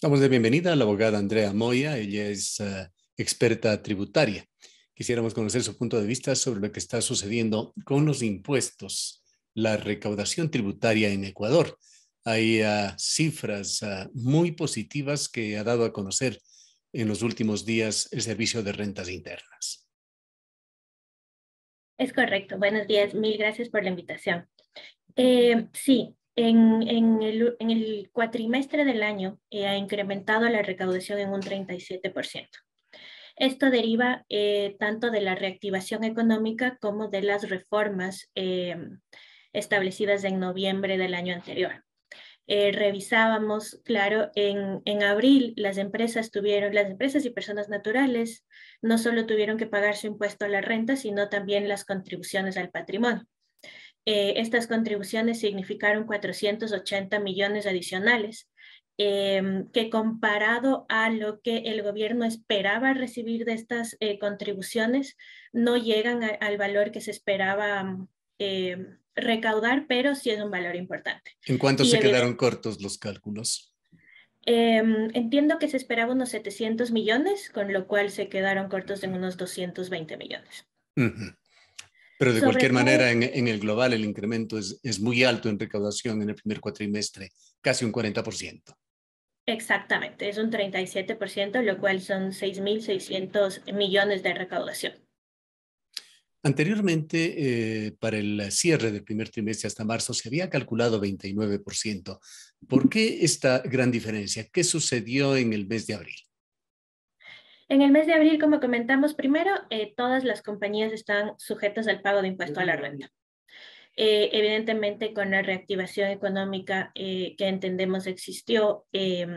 Damos de bienvenida a la abogada Andrea Moya. Ella es eh, experta tributaria. Quisiéramos conocer su punto de vista sobre lo que está sucediendo con los impuestos, la recaudación tributaria en Ecuador. Hay eh, cifras eh, muy positivas que ha dado a conocer en los últimos días el Servicio de Rentas Internas. Es correcto. Buenos días. Mil gracias por la invitación. sí, en, el, cuatrimestre del año eh, ha incrementado la recaudación en un 37%. Esto deriva eh, tanto de la reactivación económica como de las reformas eh, establecidas en noviembre del año anterior. revisábamos, claro, en, abril las empresas tuvieron, las empresas y personas naturales no solo tuvieron que pagar su impuesto a la renta, sino también las contribuciones al patrimonio. Eh, estas contribuciones significaron 480 millones adicionales, em, que comparado a lo que el gobierno esperaba recibir de estas eh, contribuciones, no llegan al valor que se esperaba em, recaudar, pero sí es un valor importante. ¿En cuánto se quedaron cortos los cálculos? Em, entiendo que se esperaba unos 700 millones, con lo cual se quedaron cortos en unos 220 millones. Pero de cualquier manera, en, el global el incremento es, muy alto en recaudación en el primer cuatrimestre, casi un 40%. Exactamente, es un 37%, lo cual son 6.600 millones de recaudación. Anteriormente, eh, para el cierre del primer trimestre hasta marzo, se había calculado 29%. ¿Por qué esta gran diferencia? ¿Qué sucedió en el mes de abril? En el mes de abril, como comentamos primero, eh, todas las compañías están sujetas al pago de impuesto a la renta. Eh, evidentemente, con la reactivación económica eh, que entendemos existió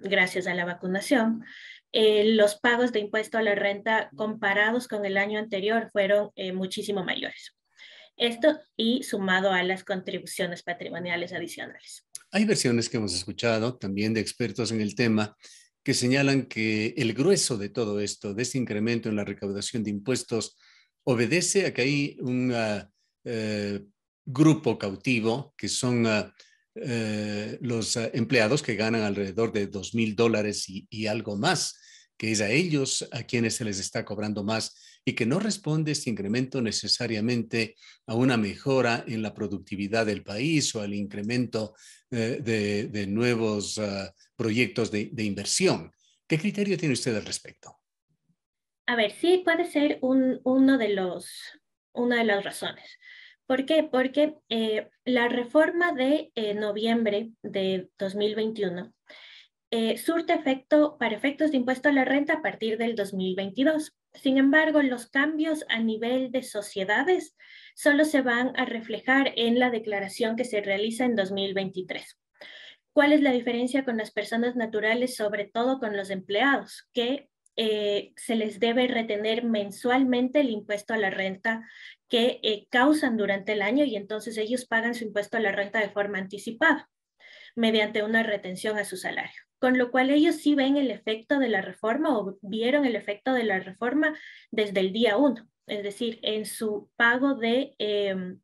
gracias a la vacunación, los pagos de impuesto a la renta comparados con el año anterior fueron muchísimo mayores. Esto y sumado a las contribuciones patrimoniales adicionales. Hay versiones que hemos escuchado también de expertos en el tema que señalan que el grueso de todo esto, de este incremento en la recaudación de impuestos, obedece a que hay un ah, eh, grupo cautivo, que son ah, eh, los ah, empleados que ganan alrededor de dos mil dólares y algo más que es a ellos a quienes se les está cobrando más y que no responde este incremento necesariamente a una mejora en la productividad del país o al incremento eh, de, nuevos ah, proyectos de, inversión. ¿Qué criterio tiene usted al respecto? A ver, sí puede ser uno de los, una de las razones. ¿Por qué? Porque eh, la reforma de eh, noviembre de 2021 eh, surte efecto para efectos de impuesto a la renta a partir del 2022. Sin embargo, los cambios a nivel de sociedades solo se van a reflejar en la declaración que se realiza en 2023. ¿Cuál es la diferencia con las personas naturales, sobre todo con los empleados, que eh, se les debe retener mensualmente el impuesto a la renta que eh, causan durante el año y entonces ellos pagan su impuesto a la renta de forma anticipada mediante una retención a su salario con lo cual ellos sí ven el efecto de la reforma o vieron el efecto de la reforma desde el día uno, es decir, en su pago de, em,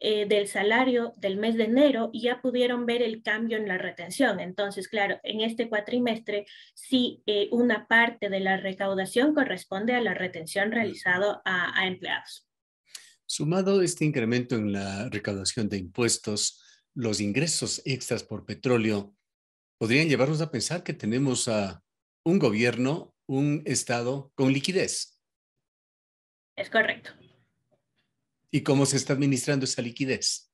eh, del salario del mes de enero ya pudieron ver el cambio en la retención. Entonces, claro, en este cuatrimestre sí eh, una parte de la recaudación corresponde a la retención realizada a empleados. Sumado este incremento en la recaudación de impuestos, los ingresos extras por petróleo podrían llevarnos a pensar que tenemos a un gobierno, un Estado con liquidez. Es correcto. ¿Y cómo se está administrando esa liquidez?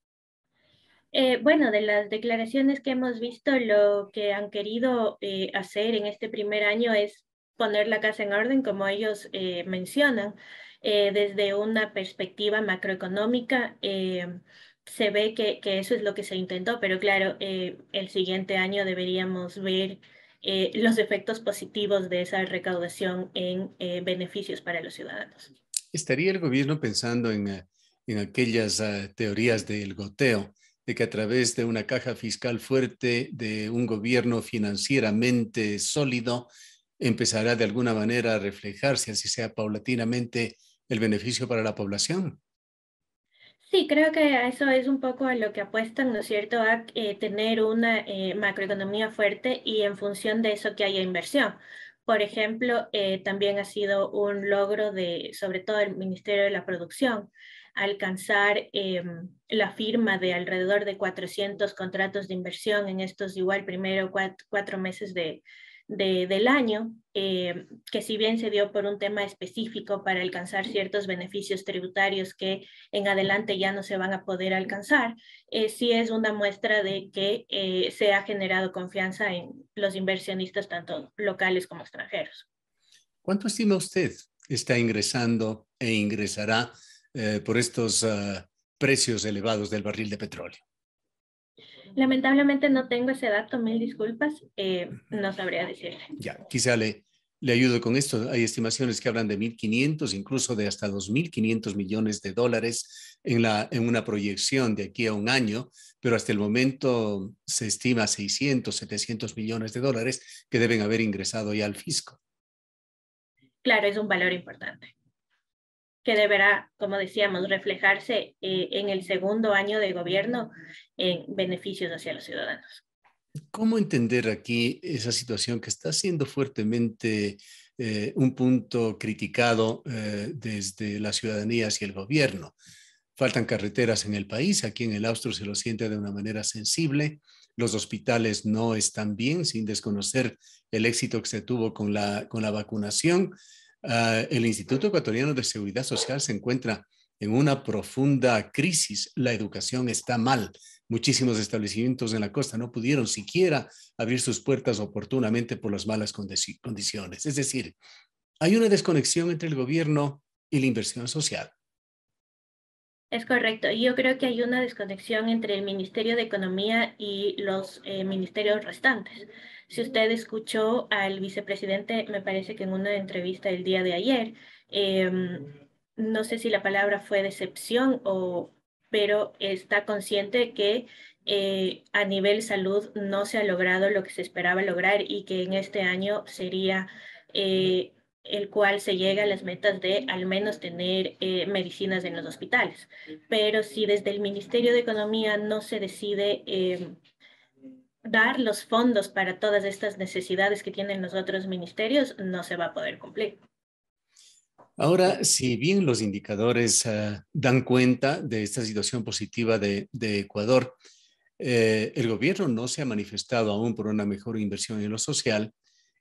Eh, bueno, de las declaraciones que hemos visto, lo que han querido eh, hacer en este primer año es poner la casa en orden, como ellos eh, mencionan, desde una perspectiva macroeconómica se ve que, eso es lo que se intentó, pero claro, eh, el siguiente año deberíamos ver eh, los efectos positivos de esa recaudación en eh, beneficios para los ciudadanos. ¿Estaría el gobierno pensando en, aquellas teorías del goteo, de que a través de una caja fiscal fuerte, de un gobierno financieramente sólido, empezará de alguna manera a reflejarse, así sea paulatinamente, el beneficio para la población? Sí, creo que eso es un poco a lo que apuestan, ¿no es cierto?, a eh, tener una eh, macroeconomía fuerte y en función de eso que haya inversión. Por ejemplo, eh, también ha sido un logro de, sobre todo, el Ministerio de la Producción, alcanzar em, la firma de alrededor de 400 contratos de inversión en estos igual primero cuatro, cuatro meses de, del año, eh, que si bien se dio por un tema específico para alcanzar ciertos beneficios tributarios que en adelante ya no se van a poder alcanzar, eh, sí es una muestra de que eh, se ha generado confianza en los inversionistas, tanto locales como extranjeros. ¿Cuánto estima usted está ingresando e ingresará por estos ah, precios elevados del barril de petróleo? Lamentablemente no tengo ese dato, mil disculpas, eh, no sabría decirle. Ya, quizá le, le ayudo con esto. Hay estimaciones que hablan de 1.500, incluso de hasta 2.500 millones de dólares en, la, en una proyección de aquí a un año, pero hasta el momento se estima 600, 700 millones de dólares que deben haber ingresado ya al fisco. Claro, es un valor importante que deberá, como decíamos, reflejarse eh, en el segundo año de gobierno en beneficios hacia los ciudadanos. ¿Cómo entender aquí esa situación que está siendo fuertemente eh, un punto criticado eh, desde la ciudadanía hacia el gobierno? Faltan carreteras en el país, aquí en el Austro se lo siente de una manera sensible, los hospitales no están bien, sin desconocer el éxito que se tuvo con la, con la vacunación. Ah, el Instituto Ecuatoriano de Seguridad Social se encuentra en una profunda crisis. La educación está mal. Muchísimos establecimientos en la costa no pudieron siquiera abrir sus puertas oportunamente por las malas condiciones. Es decir, hay una desconexión entre el gobierno y la inversión social. Es correcto. Yo creo que hay una desconexión entre el Ministerio de Economía y los eh, ministerios restantes. Si usted escuchó al vicepresidente, me parece que en una entrevista el día de ayer, em, no sé si la palabra fue decepción o, pero está consciente que eh, a nivel salud no se ha logrado lo que se esperaba lograr y que en este año sería eh, el cual se llega a las metas de al menos tener eh, medicinas en los hospitales. Pero si desde el Ministerio de Economía no se decide em, dar los fondos para todas estas necesidades que tienen los otros ministerios, no se va a poder cumplir. Ahora, si bien los indicadores ah, dan cuenta de esta situación positiva de, Ecuador, eh, el gobierno no se ha manifestado aún por una mejor inversión en lo social,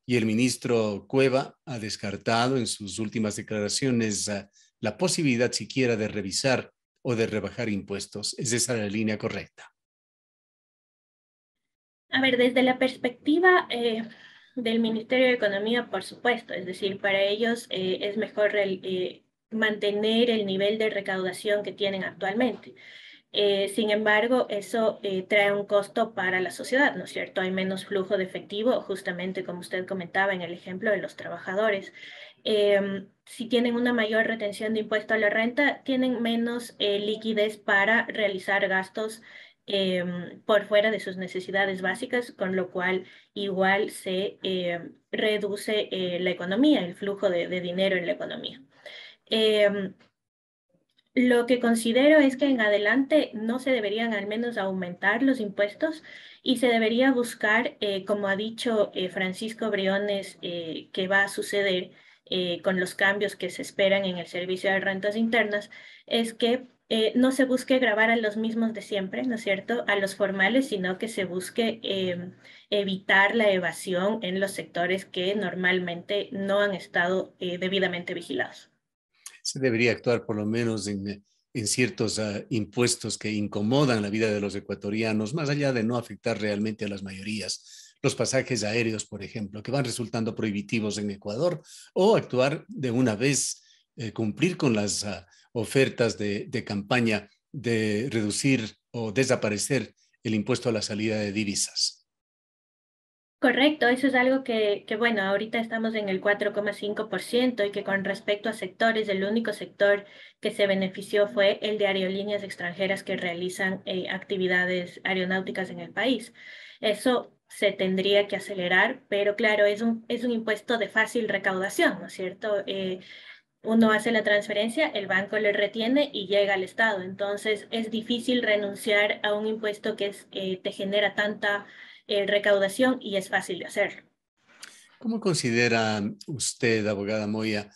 y el ministro Cueva ha descartado en sus últimas declaraciones ah, la posibilidad siquiera de revisar o de rebajar impuestos. ¿Es esa la línea correcta? A ver, desde la perspectiva eh, del Ministerio de Economía, por supuesto, es decir, para ellos eh, es mejor eh, mantener el nivel de recaudación que tienen actualmente. Eh, sin embargo, eso eh, trae un costo para la sociedad, ¿no es cierto? Hay menos flujo de efectivo, justamente como usted comentaba en el ejemplo de los trabajadores. Em, si tienen una mayor retención de impuesto a la renta, tienen menos eh, liquidez para realizar gastos em, por fuera de sus necesidades básicas, con lo cual igual se em, reduce la economía, el flujo de, de, dinero en la economía. Lo que considero es que en adelante no se deberían al menos aumentar los impuestos y se debería buscar, eh, como ha dicho eh, Francisco Briones, eh, que va a suceder con los cambios que se esperan en el servicio de rentas internas, es que no se busque grabar a los mismos de siempre, ¿no es cierto?, a los formales, sino que se busque em, evitar la evasión en los sectores que normalmente no han estado debidamente vigilados se debería actuar por lo menos en, ciertos ah, impuestos que incomodan la vida de los ecuatorianos, más allá de no afectar realmente a las mayorías. Los pasajes aéreos, por ejemplo, que van resultando prohibitivos en Ecuador, o actuar de una vez, eh, cumplir con las ah, ofertas de, de campaña de reducir o desaparecer el impuesto a la salida de divisas. Correcto, eso es algo que, bueno, ahorita estamos en el 4,5% y que con respecto a sectores, el único sector que se benefició fue el de aerolíneas extranjeras que realizan eh, actividades aeronáuticas en el país. Eso se tendría que acelerar, pero claro, es un, es un impuesto de fácil recaudación, ¿no es cierto? Eh, uno hace la transferencia, el banco le retiene y llega al Estado. Entonces es difícil renunciar a un impuesto que es, eh, te genera tanta recaudación y es fácil de hacer. ¿Cómo considera usted, abogada Moya,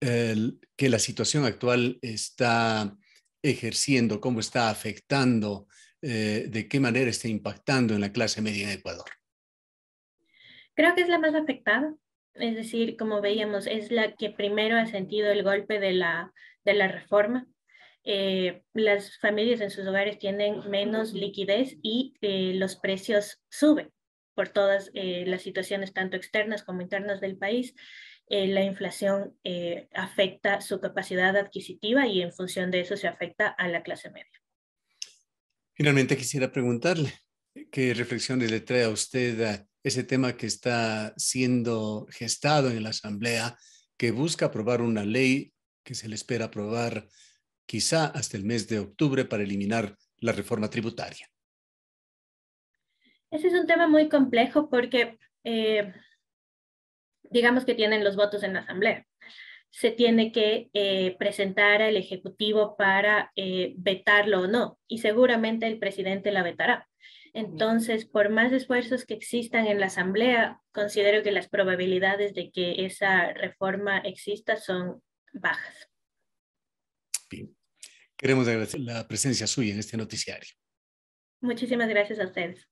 que la situación actual está ejerciendo, cómo está afectando, eh, de qué manera está impactando en la clase media en Ecuador? Creo que es la más afectada, es decir, como veíamos, es la que primero ha sentido el golpe de la, de la reforma. Eh, las familias en sus hogares tienen menos liquidez y eh, los precios suben por todas eh, las situaciones tanto externas como internas del país. la inflación afecta su capacidad adquisitiva y en función de eso se afecta a la clase media. Finalmente quisiera preguntarle qué reflexiones le trae a usted ese tema que está siendo gestado en la Asamblea, que busca aprobar una ley que se le espera aprobar quizá hasta el mes de octubre para eliminar la reforma tributaria? Ese es un tema muy complejo porque eh, digamos que tienen los votos en la Asamblea. Se tiene que eh, presentar al Ejecutivo para eh, vetarlo o no, y seguramente el presidente la vetará. Entonces, por más esfuerzos que existan en la Asamblea, considero que las probabilidades de que esa reforma exista son bajas. Queremos agradecer la presencia suya en este noticiario. Muchísimas gracias a ustedes.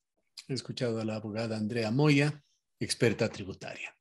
He escuchado a la abogada Andrea Moya, experta tributaria.